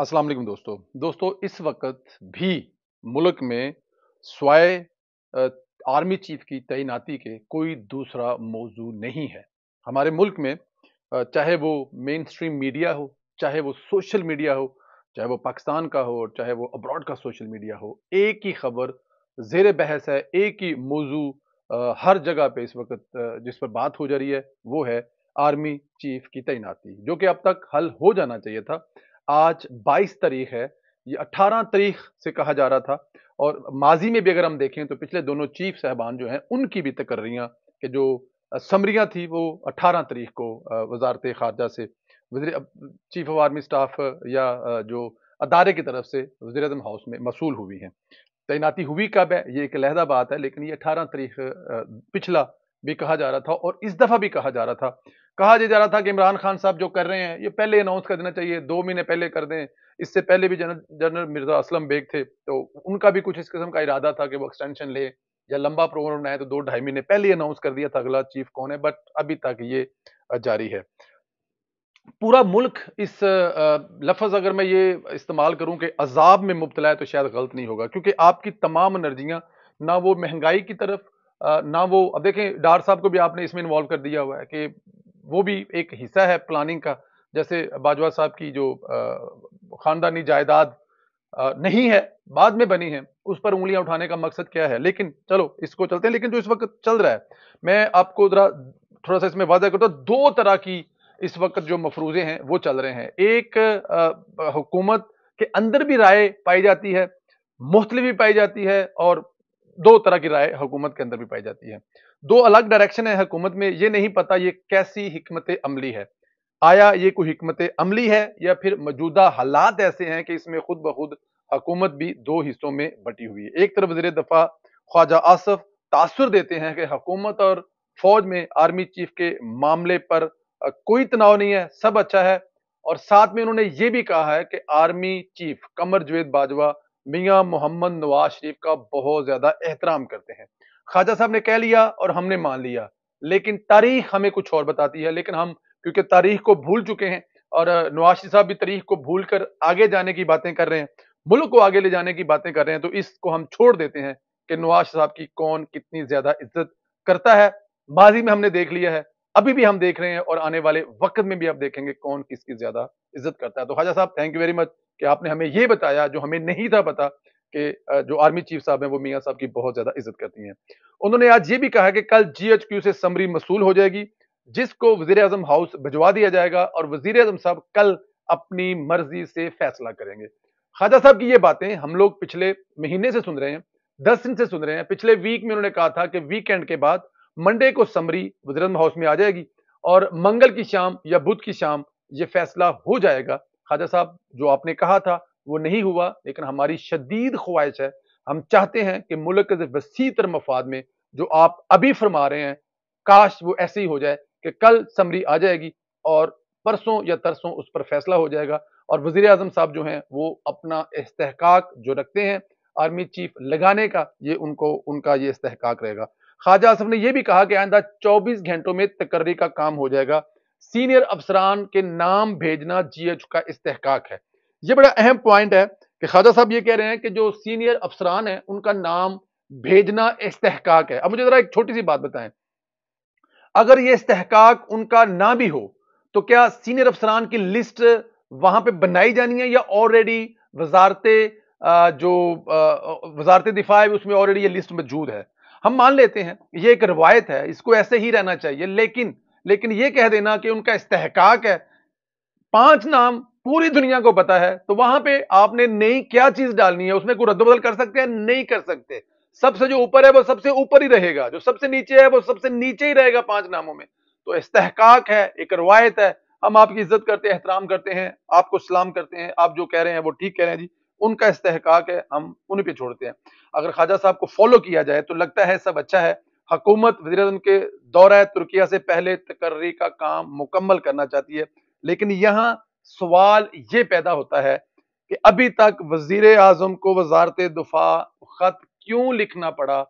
अस्सलाम वालेकुम दोस्तों दोस्तों इस वक्त भी मुल्क में स्वाय आर्मी चीफ की तैनाती के कोई दूसरा मौजू नहीं है हमारे मुल्क में चाहे वो मेन स्ट्रीम मीडिया हो चाहे वो सोशल मीडिया हो चाहे वो पाकिस्तान का हो और चाहे वो अब्रॉड का सोशल मीडिया हो एक ही खबर जेर बहस है एक ही मौजू हर जगह पे इस वक्त जिस पर बात हो जा रही है वो है आर्मी चीफ की तैनाती जो कि अब तक हल हो जाना चाहिए था आज 22 तारीख है ये 18 तारीख से कहा जा रहा था और माजी में भी अगर हम देखें तो पिछले दोनों चीफ साहबान जो हैं उनकी भी तकर्रियाँ कि जो समरियाँ थी वो 18 तारीख को वजारत खारजा से चीफ ऑफ आर्मी स्टाफ या जो अदारे की तरफ से अजम हाउस में मसूल हुई हैं तैनाती हुई कब है ये एक लहदा बात है लेकिन ये अठारह तारीख पिछला भी कहा जा रहा था और इस दफ़ा भी कहा जा रहा था कहा यह जा रहा था कि इमरान खान साहब जो कर रहे हैं ये पहले अनाउंस कर देना चाहिए दो महीने पहले कर दें इससे पहले भी जनरल जनरल मिर्जा असलम बेग थे तो उनका भी कुछ इस किस्म का इरादा था कि वो एक्सटेंशन ले या लंबा प्रोग्राम बनाए तो दो ढाई महीने पहले अनाउंस कर दिया था अगला चीफ कौन है बट अभी तक ये जारी है पूरा मुल्क इस लफज अगर मैं ये इस्तेमाल करूं कि अजाब में मुबतला है तो शायद गलत नहीं होगा क्योंकि आपकी तमाम एनर्जियां ना वो महंगाई की तरफ ना वो अब देखें डार साहब को भी आपने इसमें इन्वॉल्व कर दिया हुआ है कि वो भी एक हिस्सा है प्लानिंग का जैसे बाजवा साहब की जो खानदानी जायदाद नहीं है बाद में बनी है उस पर उंगलियां उठाने का मकसद क्या है लेकिन चलो इसको चलते हैं लेकिन जो इस वक्त चल रहा है मैं आपको जरा थोड़ा सा इसमें वादा करता हूँ दो तरह की इस वक्त जो मफरूजे हैं वो चल रहे हैं एक हुकूमत के अंदर भी राय पाई जाती है मुख्तलि भी पाई जाती है और दो तरह की राय हुकूमत के अंदर भी पाई जाती है दो अलग डायरेक्शन है हुकूमत में ये नहीं पता ये कैसी हमत अमली है आया ये कोई हमत अमली है या फिर मौजूदा हालात ऐसे हैं कि इसमें खुद ब खुद हुकूमत भी दो हिस्सों में बटी हुई है एक तरफ वजर दफा ख्वाजा आसफ तासर देते हैं कि हुकूमत और फौज में आर्मी चीफ के मामले पर कोई तनाव नहीं है सब अच्छा है और साथ में उन्होंने ये भी कहा है कि आर्मी चीफ कमर जवेद बाजवा मियाँ मोहम्मद नवाज शरीफ का बहुत ज़्यादा एहतराम करते हैं ख्वाजा साहब ने कह लिया और हमने मान लिया लेकिन तारीख हमें कुछ और बताती है लेकिन हम क्योंकि तारीख को भूल चुके हैं और नवाज शरीफ साहब भी तारीख को भूल कर आगे जाने की बातें कर रहे हैं मुल्क को आगे ले जाने की बातें कर रहे हैं तो इसको हम छोड़ देते हैं कि नवाज साहब की कौन कितनी ज़्यादा इज्जत करता है माजी में हमने देख लिया है अभी भी हम देख रहे हैं और आने वाले वक्त में भी आप देखेंगे कौन किसकी ज़्यादा इज्जत करता है तो ख्वाजा साहब थैंक यू वेरी मच कि आपने हमें ये बताया जो हमें नहीं था पता कि जो आर्मी चीफ साहब हैं वो मियाँ साहब की बहुत ज्यादा इज्जत करती हैं उन्होंने आज ये भी कहा कि कल जी से समरी मसूल हो जाएगी जिसको वजीर अजम हाउस भिजवा दिया जाएगा और वजीर अजम साहब कल अपनी मर्जी से फैसला करेंगे खाजा साहब की ये बातें हम लोग पिछले महीने से सुन रहे हैं दस दिन से सुन रहे हैं पिछले वीक में उन्होंने कहा था कि वीकेंड के बाद मंडे को समरी वजरत हाउस में आ जाएगी और मंगल की शाम या बुध की शाम ये फैसला हो जाएगा ख्वाजा साहब जो आपने कहा था वो नहीं हुआ लेकिन हमारी शदीद ख्वाहिश है हम चाहते हैं कि मुल्क के वसी तर मफाद में जो आप अभी फरमा रहे हैं काश वो ऐसे ही हो जाए कि कल समरी आ जाएगी और परसों या तरसों उस पर फैसला हो जाएगा और वज़ी अजम साहब जो हैं वो अपना इसतक जो रखते हैं आर्मी चीफ लगाने का ये उनको उनका ये इस्तक रहेगा ख्वाजा आसफ ने यह भी कहा कि आइंदा चौबीस घंटों में तकर्री का काम हो जाएगा सीनियर अफसरान के नाम भेजना जीएच का इस्तेकाक है ये बड़ा अहम पॉइंट है कि खाजा साहब ये कह रहे हैं कि जो सीनियर अफसरान है उनका नाम भेजना इस्तेकाक है अब मुझे जरा एक छोटी सी बात बताएं अगर ये इस्तेकाक उनका ना भी हो तो क्या सीनियर अफसरान की लिस्ट वहां पर बनाई जानी है या ऑलरेडी वजारत जो वजारत दिफा है उसमें ऑलरेडी ये लिस्ट मौजूद है हम मान लेते हैं ये एक रवायत है इसको ऐसे ही रहना चाहिए लेकिन लेकिन यह कह देना कि उनका इस्तेहकाक है पांच नाम पूरी दुनिया को पता है तो वहां पे आपने नई क्या चीज डालनी है उसमें कोई रद्दबदल कर सकते हैं नहीं कर सकते सबसे जो ऊपर है वो सबसे ऊपर ही रहेगा जो सबसे नीचे है वो सबसे नीचे ही रहेगा पांच नामों में तो इस्तेहकाक है एक रवायत है हम आपकी इज्जत करते हैं एहतराम करते हैं आपको सलाम करते हैं आप जो कह रहे हैं वो ठीक कह रहे हैं जी उनका इस्तेहकाक है हम उन्हीं पे छोड़ते हैं अगर ख्वाजा साहब को फॉलो किया जाए तो लगता है सब अच्छा है हकूमत वजीरम के दौरा तुर्किया से पहले तकर्री का काम मुकम्मल करना चाहती है लेकिन यहाँ सवाल ये पैदा होता है कि अभी तक वजीर आजम को वजारत दफा खत क्यों लिखना पड़ा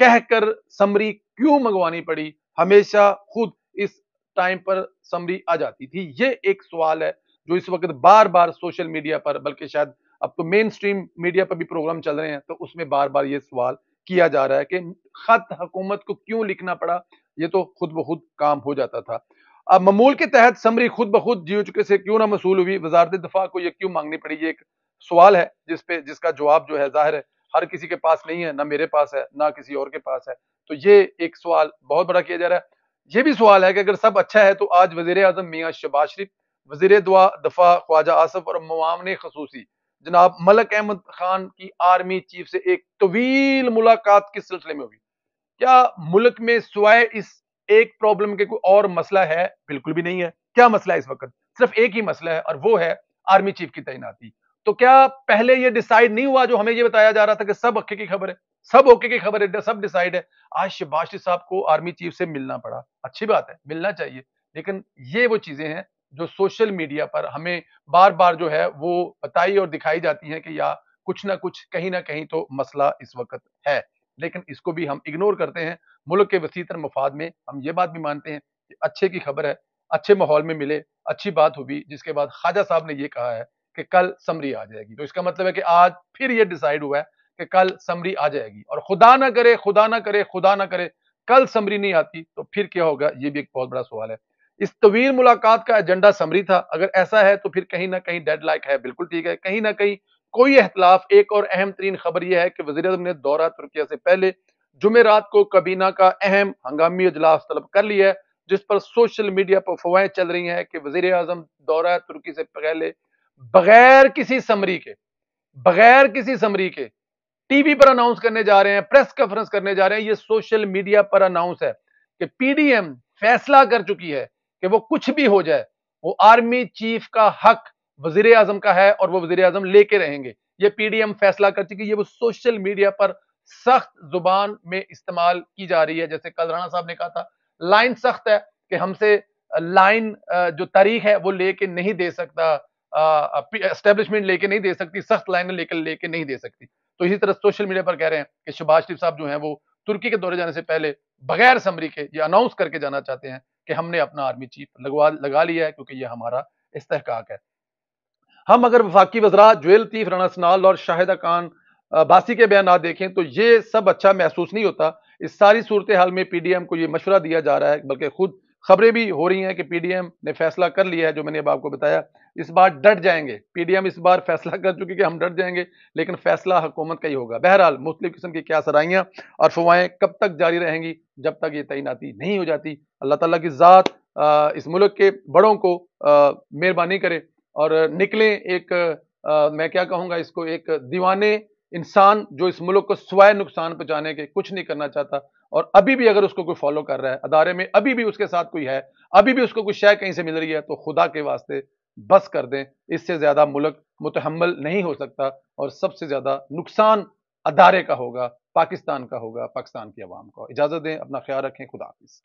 कहकर समरी क्यों मंगवानी पड़ी हमेशा खुद इस टाइम पर समरी आ जाती थी ये एक सवाल है जो इस वक्त बार बार सोशल मीडिया पर बल्कि शायद अब तो मेन स्ट्रीम मीडिया पर भी प्रोग्राम चल रहे हैं तो उसमें बार बार ये सवाल किया जा रहा है कि खत हुकूमत को क्यों लिखना पड़ा ये तो खुद ब खुद काम हो जाता था अब ममूल के तहत समरी खुद ब खुद जी चुके से क्यों ना मसूल हुई वजारत दफा को यह क्यों मांगनी पड़ी ये एक सवाल है जिसपे जिसका जवाब जो है जाहिर है हर किसी के पास नहीं है ना मेरे पास है ना किसी और के पास है तो ये एक सवाल बहुत बड़ा किया जा रहा है ये भी सवाल है कि अगर सब अच्छा है तो आज वजीर अजम मियाँ शबाज शरीफ वजीर दुआ दफा ख्वाजा आसफ और मुआवन खसूसी जनाब मलक अहमद खान की आर्मी चीफ से एक तवील मुलाकात के सिलसिले में हुई क्या मुल्क में स्वाय इस एक प्रॉब्लम के कोई और मसला है बिल्कुल भी नहीं है क्या मसला है इस वक्त सिर्फ एक ही मसला है और वो है आर्मी चीफ की तैनाती तो क्या पहले ये डिसाइड नहीं हुआ जो हमें ये बताया जा रहा था कि सब हक्के की खबर है सब ओके की खबर है सब डिसाइड है आज शिबाशी साहब को आर्मी चीफ से मिलना पड़ा अच्छी बात है मिलना चाहिए लेकिन ये वो चीजें हैं जो सोशल मीडिया पर हमें बार बार जो है वो बताई और दिखाई जाती है कि या कुछ ना कुछ कहीं ना कहीं तो मसला इस वक्त है लेकिन इसको भी हम इग्नोर करते हैं मुल्क के वसीतर मफाद में हम ये बात भी मानते हैं कि अच्छे की खबर है अच्छे माहौल में मिले अच्छी बात हुई जिसके बाद ख्वाजा साहब ने ये कहा है कि कल समरी आ जाएगी तो इसका मतलब है कि आज फिर ये डिसाइड हुआ है कि कल समरी आ जाएगी और खुदा ना करे खुदा ना करे खुदा ना करे कल समरी नहीं आती तो फिर क्या होगा ये भी एक बहुत बड़ा सवाल है इस तवील मुलाकात का एजेंडा समरी था अगर ऐसा है तो फिर कहीं ना कहीं डेड लाइक है बिल्कुल ठीक है कहीं ना कहीं कोई अहतलाफ एक और अहम तरीन खबर यह है कि वजी अजम ने दौरा तुर्किया से पहले जुमेरात को कबीना का अहम हंगामी अजलास तलब कर लिया है जिस पर सोशल मीडिया पर अफवाहें चल रही हैं कि वजीर अजम दौरा तुर्की से पहले बगैर किसी समरी के बगैर किसी समरी के टीवी पर अनाउंस करने जा रहे हैं प्रेस कॉन्फ्रेंस करने जा रहे हैं ये सोशल मीडिया पर अनाउंस है कि पीडीएम फैसला कर चुकी है कि वो कुछ भी हो जाए वो आर्मी चीफ का हक वजीर आजम का है और वो वजीर आजम लेके रहेंगे ये पीडीएम फैसला कर चुकी है वो सोशल मीडिया पर सख्त जुबान में इस्तेमाल की जा रही है जैसे कल राणा साहब ने कहा था लाइन सख्त है कि हमसे लाइन जो तारीख है वो लेके नहीं दे सकता एस्टेब्लिशमेंट लेके नहीं दे सकती सख्त लाइन लेकर लेके नहीं दे सकती तो इसी तरह सोशल मीडिया पर कह रहे हैं कि सुभाष शरीफ साहब जो है वो तुर्की के दौरे जाने से पहले बगैर समरी के ये अनाउंस करके जाना चाहते हैं कि हमने अपना आर्मी चीफ लगवा लगा लिया है क्योंकि यह हमारा इस्तेकाक है हम अगर वफाकी वजरा जुएल तीफ राना सनाल और शाहिदा खान बासी के बयान देखें तो ये सब अच्छा महसूस नहीं होता इस सारी सूरत हाल में पी डी एम को ये मशवरा दिया जा रहा है बल्कि खुद खबरें भी हो रही हैं कि पी डी एम ने फैसला कर लिया है जो मैंने अब आपको बताया इस बार डट जाएंगे पीडीएम इस बार फैसला कर चुकी कि हम डट जाएंगे लेकिन फैसला हुकूमत का ही होगा बहरहाल मुख्तु किस्म की क्या सराइयाँ और फवाएँ कब तक जारी रहेंगी जब तक ये तैनाती नहीं हो जाती अल्लाह ताली की ज़ात इस मुल्क के बड़ों को मेहरबानी करे और निकलें एक आ, मैं क्या कहूँगा इसको एक दीवाने इंसान जो इस मुल्क को स्वाय नुकसान पहुँचाने के कुछ नहीं करना चाहता और अभी भी अगर उसको कोई फॉलो कर रहा है अदारे में अभी भी उसके साथ कोई है अभी भी उसको कोई शय कहीं से मिल रही है तो खुदा के वास्ते बस कर दें इससे ज़्यादा मुल्क मुतहमल नहीं हो सकता और सबसे ज़्यादा नुकसान अदारे का होगा पाकिस्तान का होगा पाकिस्तान की आवाम का इजाज़त दें अपना ख्याल रखें खुदा हाफिज़